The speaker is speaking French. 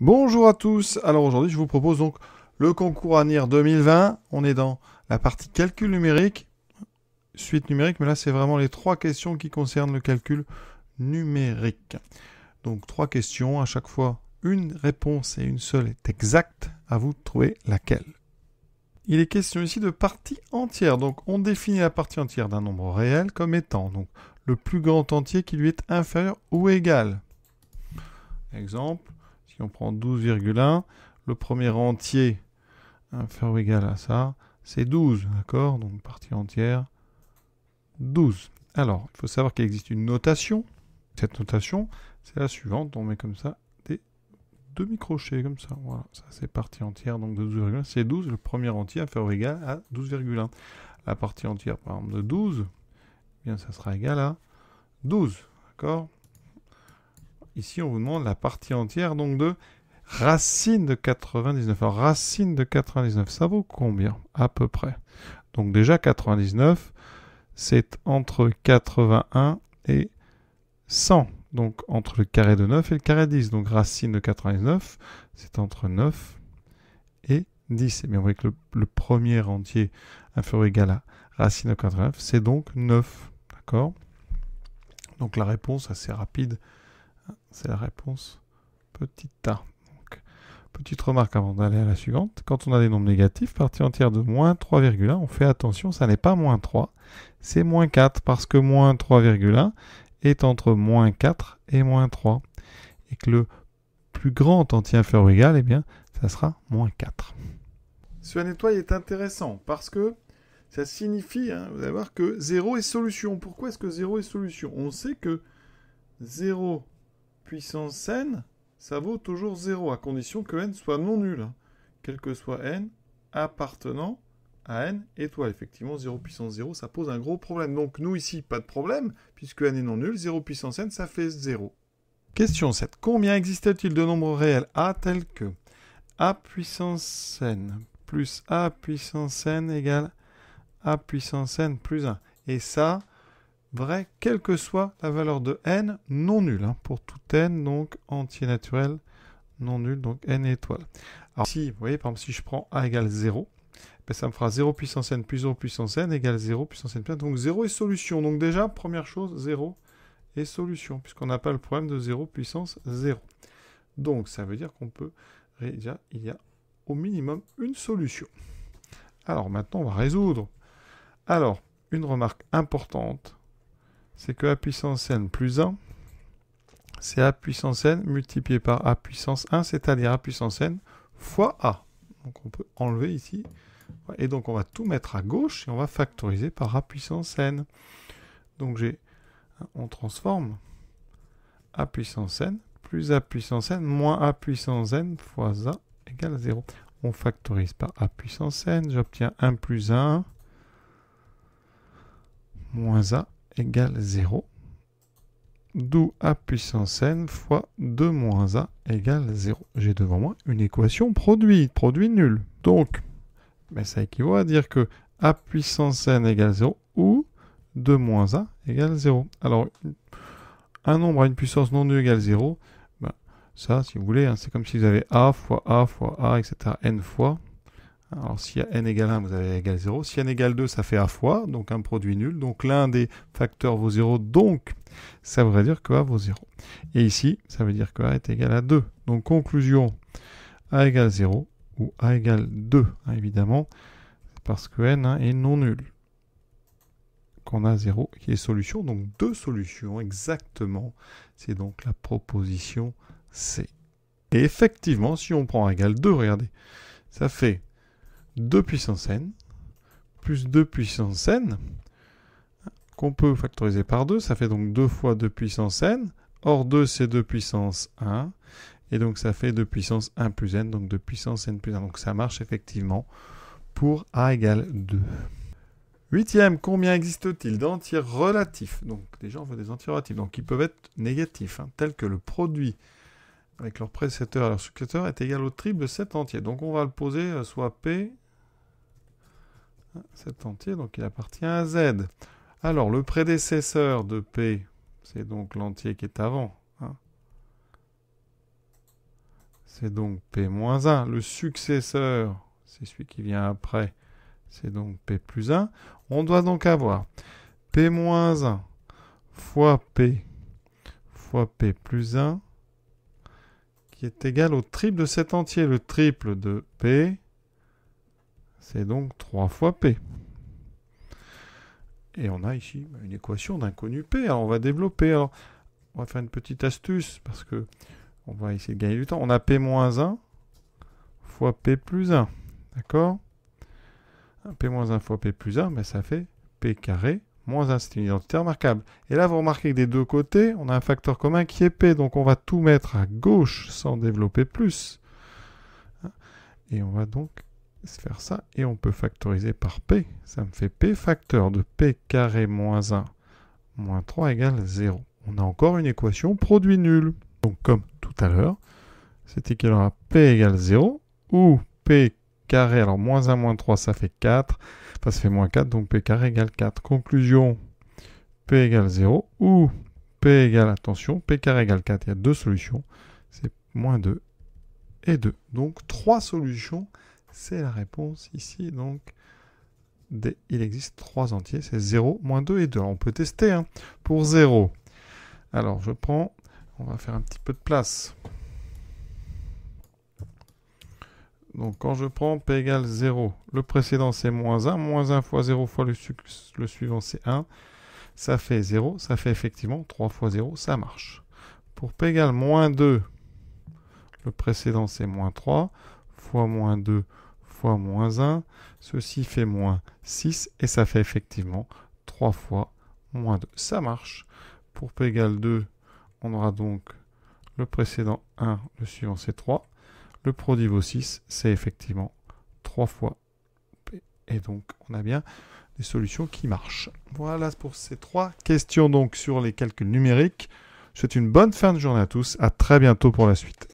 Bonjour à tous, alors aujourd'hui je vous propose donc le concours ANIR 2020, on est dans la partie calcul numérique, suite numérique, mais là c'est vraiment les trois questions qui concernent le calcul numérique. Donc trois questions, à chaque fois une réponse et une seule est exacte, à vous de trouver laquelle. Il est question ici de partie entière, donc on définit la partie entière d'un nombre réel comme étant donc le plus grand entier qui lui est inférieur ou égal. Exemple, on prend 12,1, le premier entier inférieur ou égal à ça, c'est 12, d'accord Donc partie entière, 12. Alors, il faut savoir qu'il existe une notation. Cette notation, c'est la suivante. On met comme ça des demi-crochets, comme ça. Voilà, ça c'est partie entière, donc de 12,1. C'est 12, le premier entier inférieur ou égal à 12,1. La partie entière, par exemple, de 12, eh bien ça sera égal à 12, d'accord Ici, on vous demande la partie entière donc de racine de 99. Alors, racine de 99, ça vaut combien À peu près. Donc déjà, 99, c'est entre 81 et 100. Donc entre le carré de 9 et le carré de 10. Donc racine de 99, c'est entre 9 et 10. Et eh bien, vous voyez que le, le premier entier inférieur ou égal à racine de 99, c'est donc 9. D'accord Donc la réponse assez rapide c'est la réponse petit a. petite remarque avant d'aller à la suivante. Quand on a des nombres négatifs, partie entière de moins 3,1, on fait attention, ça n'est pas moins 3, c'est moins 4, parce que moins 3,1 est entre moins 4 et moins 3. Et que le plus grand entier inférieur égal, eh bien, ça sera moins 4. Ce nettoyer est intéressant parce que ça signifie, hein, vous allez voir, que 0 est solution. Pourquoi est-ce que 0 est solution On sait que 0 puissance n, ça vaut toujours 0, à condition que n soit non nul, hein. quel que soit n appartenant à n étoile. Effectivement, 0 puissance 0, ça pose un gros problème. Donc nous ici, pas de problème, puisque n est non nul, 0 puissance n, ça fait 0. Question 7. Combien existait-il de nombres réels A tels que A puissance n plus A puissance n égale A puissance n plus 1 Et ça, vrai, quelle que soit la valeur de n, non nulle, hein, pour tout n, donc entier naturel, non nul, donc n étoile. Alors si, vous voyez, par exemple, si je prends a égale 0, ben, ça me fera 0 puissance n plus 0 puissance n égale 0 puissance n Donc 0 est solution. Donc déjà, première chose, 0 est solution, puisqu'on n'a pas le problème de 0 puissance 0. Donc ça veut dire qu'on peut, déjà, il y a au minimum une solution. Alors maintenant, on va résoudre. Alors, une remarque importante, c'est que a puissance n plus 1, c'est a puissance n multiplié par a puissance 1, c'est-à-dire a puissance n fois a. Donc on peut enlever ici. Et donc on va tout mettre à gauche et on va factoriser par a puissance n. Donc j'ai, on transforme a puissance n plus a puissance n moins a puissance n fois a égale 0. On factorise par a puissance n, j'obtiens 1 plus 1 moins a égale 0, d'où a puissance n fois 2 moins a égale 0. J'ai devant moi une équation produit, produit nul. Donc, ben, ça équivaut à dire que a puissance n égale 0 ou 2 moins a égale 0. Alors, un nombre à une puissance non nulle égale 0, ben, ça, si vous voulez, hein, c'est comme si vous avez a fois a fois a, etc., n fois. Alors si n égale 1, vous avez égale 0. Si n égale 2, ça fait a fois, donc un produit nul. Donc l'un des facteurs vaut 0, donc ça voudrait dire que a vaut 0. Et ici, ça veut dire que a est égal à 2. Donc conclusion, a égale 0 ou a égale 2, hein, évidemment, parce que n hein, est non nul. Qu'on a 0 qui est solution, donc deux solutions exactement. C'est donc la proposition C. Et effectivement, si on prend a égale 2, regardez, ça fait 2 puissance n plus 2 puissance n qu'on peut factoriser par 2. Ça fait donc 2 fois 2 puissance n. Or 2, c'est 2 puissance 1. Et donc ça fait 2 puissance 1 plus n, donc 2 puissance n plus 1. Donc ça marche effectivement pour a égale 2. Huitième, combien existe-t-il d'entiers relatifs Donc déjà on veut des entiers relatifs, donc ils peuvent être négatifs, hein, tels que le produit avec leur précepteur et leur successeur est égal au triple de cet entier. Donc on va le poser euh, soit P cet entier, donc il appartient à Z. Alors, le prédécesseur de P, c'est donc l'entier qui est avant. Hein. C'est donc P-1. Le successeur, c'est celui qui vient après. C'est donc P plus 1. On doit donc avoir P-1 fois P fois P plus 1 qui est égal au triple de cet entier. Le triple de P c'est donc 3 fois P. Et on a ici une équation d'inconnu P. Alors on va développer. Alors, on va faire une petite astuce parce que on va essayer de gagner du temps. On a P-1 fois P plus 1. D'accord P-1 fois P plus 1, mais ben, ça fait P carré moins 1. C'est une identité remarquable. Et là, vous remarquez que des deux côtés, on a un facteur commun qui est P. Donc on va tout mettre à gauche sans développer plus. Et on va donc faire ça. Et on peut factoriser par P. Ça me fait P facteur de P carré moins 1 moins 3 égale 0. On a encore une équation produit nul. Donc comme tout à l'heure, c'est équivalent à P égale 0 ou P carré. Alors moins 1 moins 3 ça fait 4. Enfin ça fait moins 4 donc P carré égale 4. Conclusion P égale 0 ou P égale, attention, P carré égale 4. Il y a deux solutions. C'est moins 2 et 2. Donc trois solutions c'est la réponse ici. Donc, il existe trois entiers. C'est 0, moins 2 et 2. on peut tester hein, pour 0. Alors, je prends... On va faire un petit peu de place. Donc, quand je prends P égale 0, le précédent c'est moins 1. Moins 1 fois 0 fois le, le suivant c'est 1. Ça fait 0. Ça fait effectivement 3 fois 0. Ça marche. Pour P égale moins 2, le précédent c'est moins 3 fois moins 2 fois moins 1. Ceci fait moins 6 et ça fait effectivement 3 fois moins 2. Ça marche. Pour P égale 2, on aura donc le précédent 1, le suivant c'est 3. Le produit vaut 6, c'est effectivement 3 fois P. Et donc on a bien des solutions qui marchent. Voilà pour ces trois questions donc sur les calculs numériques. C'est une bonne fin de journée à tous. A très bientôt pour la suite.